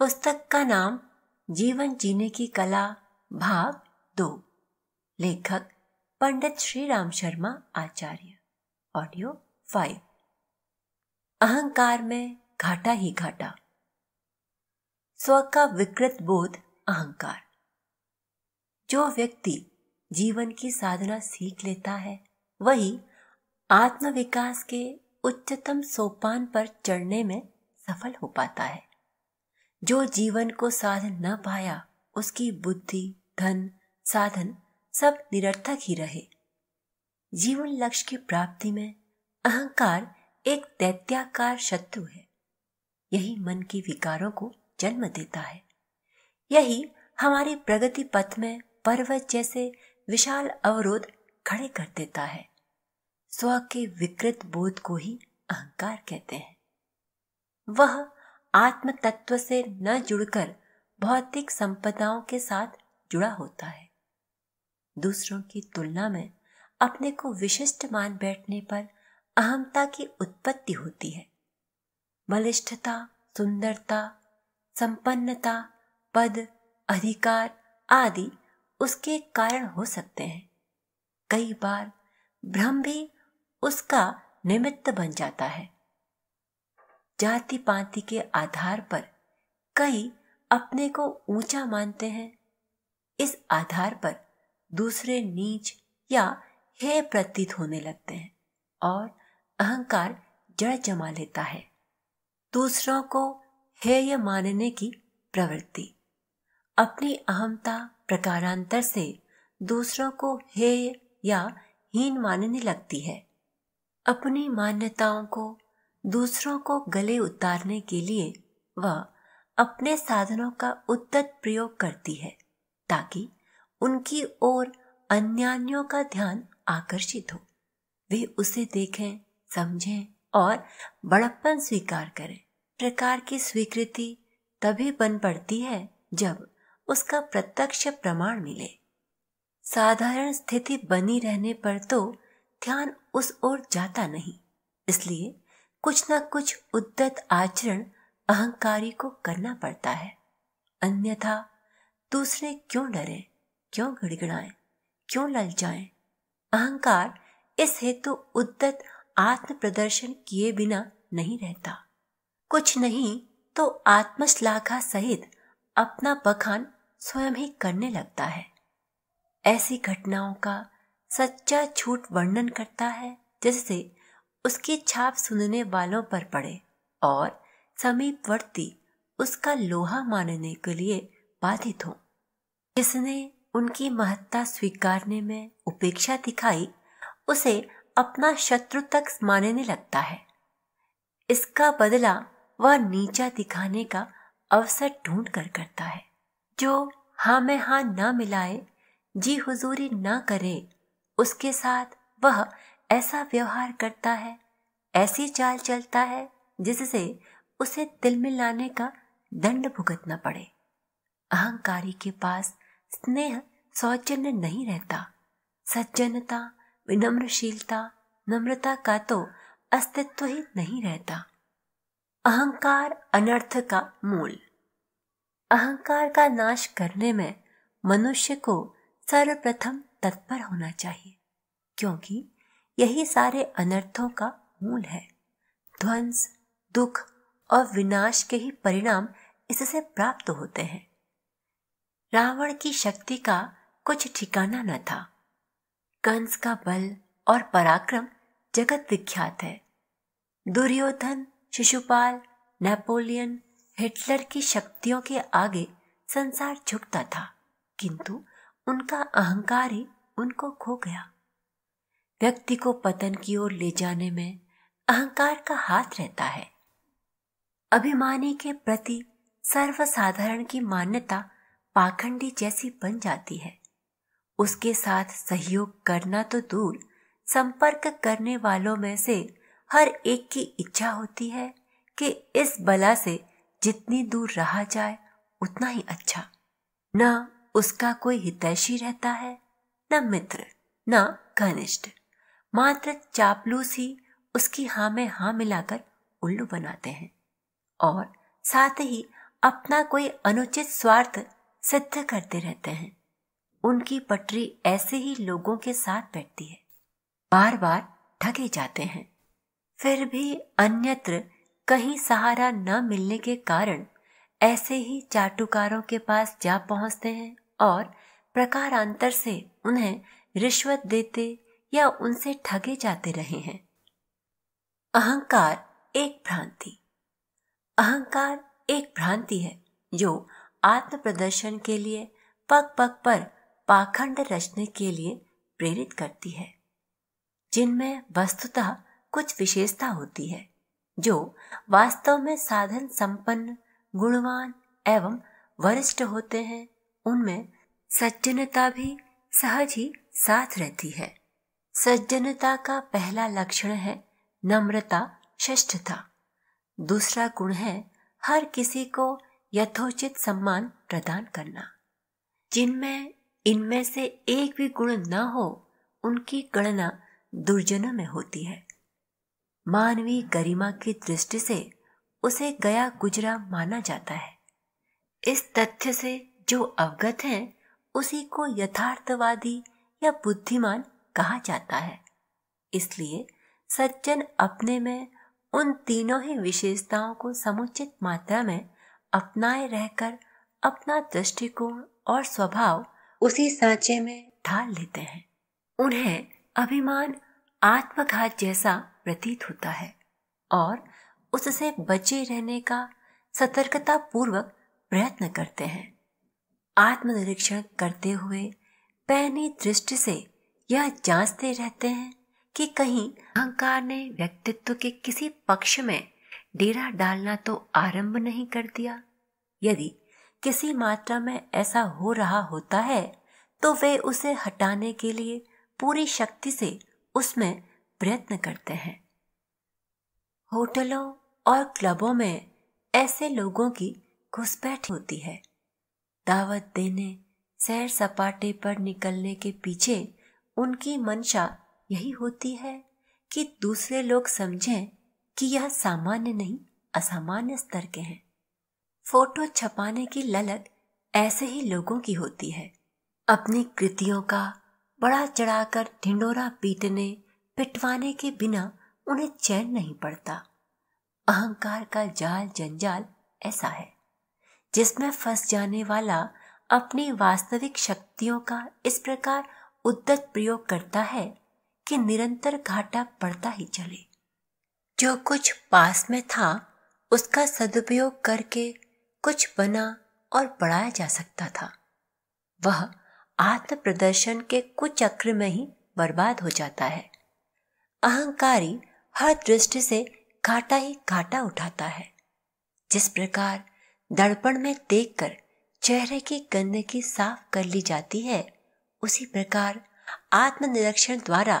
पुस्तक का नाम जीवन जीने की कला भाग दो लेखक पंडित श्री राम शर्मा आचार्य ऑडियो फाइव अहंकार में घाटा ही घाटा स्व का विकृत बोध अहंकार जो व्यक्ति जीवन की साधना सीख लेता है वही आत्मविकास के उच्चतम सोपान पर चढ़ने में सफल हो पाता है जो जीवन को साधन न पाया उसकी बुद्धि धन साधन सब निरर्थक ही रहे जीवन लक्ष्य की प्राप्ति में अहंकार एक दैत्याकार शत्रु है यही मन की विकारों को जन्म देता है यही हमारी प्रगति पथ में पर्वत जैसे विशाल अवरोध खड़े कर देता है स्व के विकृत बोध को ही अहंकार कहते हैं वह आत्म तत्व से न जुड़कर भौतिक संपदाओं के साथ जुड़ा होता है दूसरों की तुलना में अपने को विशिष्ट मान बैठने पर अहमता की उत्पत्ति होती है बलिष्ठता सुंदरता संपन्नता पद अधिकार आदि उसके कारण हो सकते हैं कई बार भ्रम भी उसका निमित्त बन जाता है जाति पाति के आधार पर कई अपने को ऊंचा मानते हैं इस आधार पर दूसरे नीच या हे प्रतीत होने लगते हैं और अहंकार जड़ जमा लेता है दूसरों को हेय मानने की प्रवृत्ति अपनी अहमता प्रकारांतर से दूसरों को हेय या हीन मानने लगती है अपनी मान्यताओं को दूसरों को गले उतारने के लिए वह अपने साधनों का उद्दत प्रयोग करती है ताकि उनकी ओर अन्यान्यों का ध्यान आकर्षित हो वे उसे देखें समझें और बड़प्पन स्वीकार करें प्रकार की स्वीकृति तभी बन पड़ती है जब उसका प्रत्यक्ष प्रमाण मिले साधारण स्थिति बनी रहने पर तो ध्यान उस ओर जाता नहीं इसलिए कुछ न कुछ उद्दत आचरण अहंकारी को करना पड़ता है अन्यथा दूसरे क्यों डरे क्यों गिड़गिड़ाएं क्यों ललचाएं अहंकार इस हेतु तो उद्दत आत्म प्रदर्शन किए बिना नहीं रहता कुछ नहीं तो आत्मश्लाघा सहित अपना बखान स्वयं ही करने लगता है ऐसी घटनाओं का सच्चा छूट वर्णन करता है जिससे उसकी छाप सुनने वालों पर पड़े और समीपवर्ती उसका लोहा मानने के लिए बाधित हो जिसने उनकी महत्ता स्वीकारने में उपेक्षा दिखाई उसे अपना शत्रु तक मानने लगता है इसका बदला वह नीचा दिखाने का अवसर ढूंढ कर करता है जो हाँ में हाँ ना मिलाए जी हुजूरी ना करे उसके साथ वह ऐसा व्यवहार करता है ऐसी चाल चलता है जिससे उसे तिल लाने का दंड भुगतना पड़े अहंकारी के पास स्नेह सौजन्य नहीं रहता सज्जनता विनम्रशीलता नम्रता का तो अस्तित्व ही नहीं रहता अहंकार अनर्थ का मूल अहंकार का नाश करने में मनुष्य को सर्वप्रथम तत्पर होना चाहिए क्योंकि यही सारे अनर्थों का मूल है ध्वंस दुख और विनाश के ही परिणाम इससे प्राप्त होते हैं रावण की शक्ति का कुछ ठिकाना न था कंस का बल और पराक्रम जगत विख्यात है दुर्योधन शिशुपाल नेपोलियन हिटलर की शक्तियों के आगे संसार झुकता था किंतु उनका अहंकार ही उनको खो गया व्यक्ति को पतन की ओर ले जाने में अहंकार का हाथ रहता है अभिमानी के प्रति सर्वसाधारण की मान्यता पाखंडी जैसी बन जाती है उसके साथ सहयोग करना तो दूर संपर्क करने वालों में से हर एक की इच्छा होती है कि इस बला से जितनी दूर रहा जाए उतना ही अच्छा न उसका कोई हितैषी रहता है न मित्र न घनिष्ठ मात्र चापलूस ही उसकी हाँ में हाँ मिलाकर उल्लू बनाते हैं और साथ ही अपना कोई अनुचित स्वार्थ सिद्ध करते रहते हैं उनकी पटरी ऐसे ही लोगों के साथ बैठती है बार बार ठगे जाते हैं फिर भी अन्यत्र कहीं सहारा न मिलने के कारण ऐसे ही चाटुकारों के पास जा पहुंचते हैं और प्रकारांतर से उन्हें रिश्वत देते या उनसे ठगे जाते रहे हैं अहंकार एक भ्रांति अहंकार एक भ्रांति है जो आत्म प्रदर्शन के लिए पग पग पर पाखंड रचने के लिए प्रेरित करती है जिनमें वस्तुतः कुछ विशेषता होती है जो वास्तव में साधन संपन्न गुणवान एवं वरिष्ठ होते हैं उनमें सज्जनता भी सहज ही साथ रहती है सज्जनता का पहला लक्षण है नम्रता श्रेष्ठता दूसरा गुण है हर किसी को यथोचित सम्मान प्रदान करना जिनमें इनमें से एक भी गुण न हो उनकी गणना दुर्जनों में होती है मानवीय गरिमा की दृष्टि से उसे गया गुजरा माना जाता है इस तथ्य से जो अवगत हैं उसी को यथार्थवादी या बुद्धिमान कहा जाता है इसलिए सज्जन अपने में उन तीनों ही विशेषताओं को समुचित मात्रा में अपनाए रहकर अपना दृष्टिकोण और स्वभाव उसी सांचे में ढाल लेते हैं उन्हें अभिमान आत्मघात जैसा प्रतीत होता है और उससे बचे रहने का सतर्कता पूर्वक प्रयत्न करते हैं आत्मनिरीक्षण करते हुए पैनी दृष्टि से यह जांचते रहते हैं कि कहीं अहंकार ने व्यक्तित्व के किसी पक्ष में डेरा डालना तो आरंभ नहीं कर दिया यदि किसी मात्रा में ऐसा हो रहा होता है तो वे उसे हटाने के लिए पूरी शक्ति से उसमें प्रयत्न करते हैं होटलों और क्लबों में ऐसे लोगों की घुसपैठ होती है दावत देने सैर सपाटे पर निकलने के पीछे उनकी मंशा यही होती है कि दूसरे लोग समझें कि यह सामान्य नहीं असामान्य स्तर के हैं फोटो छपाने की ललक ऐसे ही लोगों की होती है अपनी कृतियों का बड़ा चढ़ाकर ढिंडोरा पीटने पिटवाने के बिना उन्हें चैन नहीं पड़ता अहंकार का जाल जंजाल ऐसा है जिसमें फंस जाने वाला अपनी वास्तविक शक्तियों का इस प्रकार उद्दत प्रयोग करता है कि निरंतर घाटा पड़ता ही चले जो कुछ पास में था उसका सदुपयोग करके कुछ बना और बढ़ाया जा सकता था वह आत्म प्रदर्शन के कुछ चक्र में ही बर्बाद हो जाता है अहंकारी हर दृष्टि से घाटा ही घाटा उठाता है जिस प्रकार दर्पण में देखकर चेहरे की गंदगी साफ कर ली जाती है उसी प्रकार आत्मनिरीक्षण द्वारा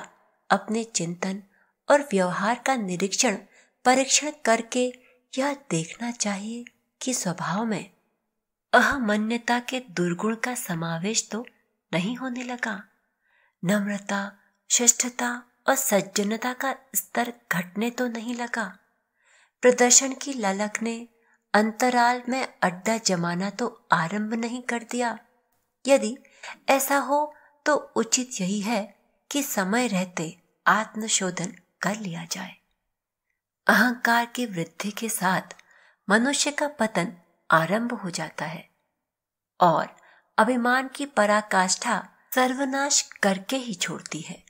अपने चिंतन और व्यवहार का निरीक्षण परीक्षण करके यह देखना चाहिए कि स्वभाव में अहमन्यता के दुर्गुण का समावेश तो नहीं होने लगा नम्रता श्रेष्ठता और सज्जनता का स्तर घटने तो नहीं लगा प्रदर्शन की ललक ने अंतराल में अड्डा जमाना तो आरंभ नहीं कर दिया यदि ऐसा हो तो उचित यही है कि समय रहते आत्मशोधन कर लिया जाए अहंकार की वृद्धि के साथ मनुष्य का पतन आरंभ हो जाता है और अभिमान की पराकाष्ठा सर्वनाश करके ही छोड़ती है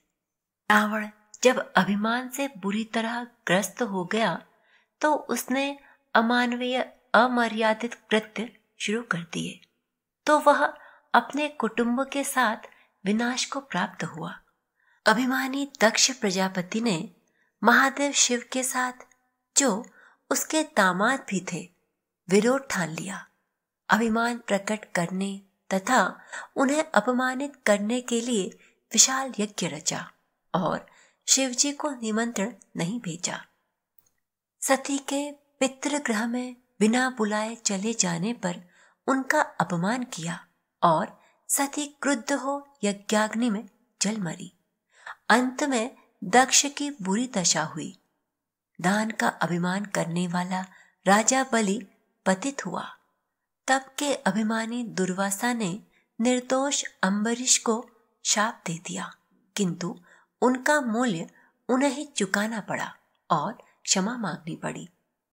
रावण जब अभिमान से बुरी तरह ग्रस्त हो गया तो उसने अमानवीय अमर्यादित कृत्य शुरू कर दिए तो वह अपने कुटुंब के साथ विनाश को प्राप्त हुआ अभिमानी दक्ष प्रजापति ने महादेव शिव के साथ जो उसके दामाद भी थे विरोध ठान लिया अभिमान प्रकट करने तथा उन्हें अपमानित करने के लिए विशाल यज्ञ रचा और शिवजी को निमंत्रण नहीं भेजा सती के पितृग्रह में बिना बुलाए चले जाने पर उनका अपमान किया और सती क्रुद्ध हो यज्ञाग्नि में जल मरी अंत में दक्ष की बुरी दशा हुई दान का अभिमान करने वाला राजा बलि पतित हुआ तब के अभिमानी दुर्वासा ने निर्दोष अम्बरीश को शाप दे दिया किंतु उनका मूल्य उन्हें चुकाना पड़ा और क्षमा मांगनी पड़ी